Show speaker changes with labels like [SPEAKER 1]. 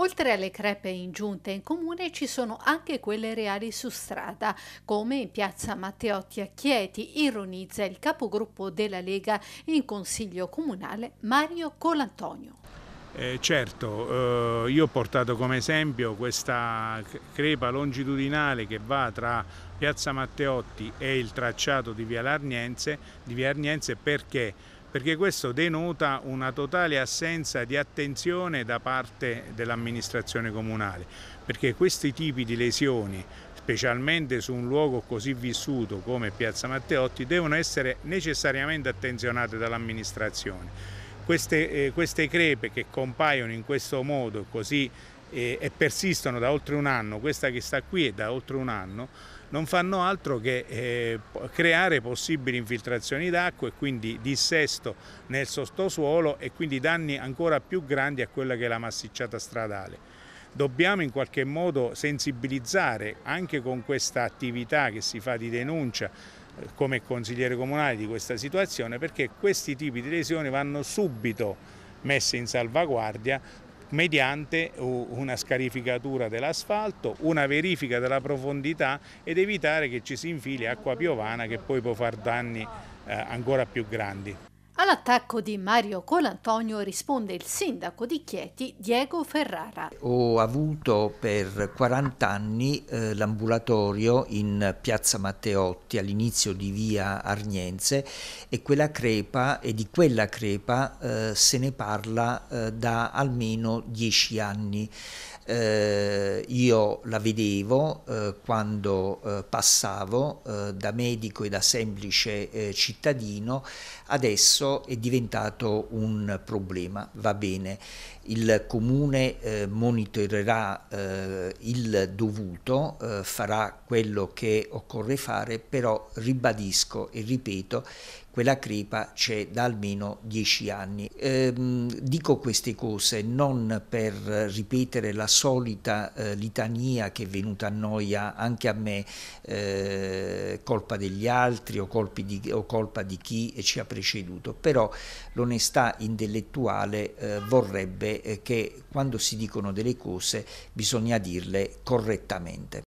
[SPEAKER 1] Oltre alle crepe in giunta in comune ci sono anche quelle reali su strada, come in piazza Matteotti a Chieti, ironizza il capogruppo della Lega in Consiglio Comunale Mario Colantonio.
[SPEAKER 2] Eh, certo, eh, io ho portato come esempio questa crepa longitudinale che va tra Piazza Matteotti e il tracciato di Via Arniense, di Via Arniense perché perché questo denota una totale assenza di attenzione da parte dell'amministrazione comunale, perché questi tipi di lesioni, specialmente su un luogo così vissuto come Piazza Matteotti, devono essere necessariamente attenzionate dall'amministrazione. Queste, eh, queste crepe che compaiono in questo modo così e, e, persistono da oltre un anno, questa che sta qui è da oltre un anno, non fanno altro che eh, creare possibili infiltrazioni d'acqua e quindi dissesto nel sottosuolo e quindi danni ancora più grandi a quella che è la massicciata stradale. Dobbiamo in qualche modo sensibilizzare anche con questa attività che si fa di denuncia eh, come consigliere comunale di questa situazione perché questi tipi di lesioni vanno subito messe in salvaguardia mediante una scarificatura dell'asfalto, una verifica della profondità ed evitare che ci si infili acqua piovana che poi può far danni eh, ancora più grandi.
[SPEAKER 1] All'attacco di Mario Colantonio risponde il sindaco di Chieti, Diego Ferrara.
[SPEAKER 3] Ho avuto per 40 anni eh, l'ambulatorio in piazza Matteotti all'inizio di via Arniense e quella crepa e di quella crepa eh, se ne parla eh, da almeno 10 anni. Eh, io la vedevo eh, quando eh, passavo da medico e da semplice cittadino, adesso è diventato un problema, va bene, il comune eh, monitorerà eh, il dovuto, eh, farà quello che occorre fare, però ribadisco e ripeto quella crepa c'è da almeno dieci anni. Ehm, dico queste cose non per ripetere la solita eh, litania che è venuta a noia anche a me, eh, colpa degli altri o, di, o colpa di chi ci ha preceduto, però l'onestà intellettuale eh, vorrebbe eh, che quando
[SPEAKER 1] si dicono delle cose bisogna dirle correttamente.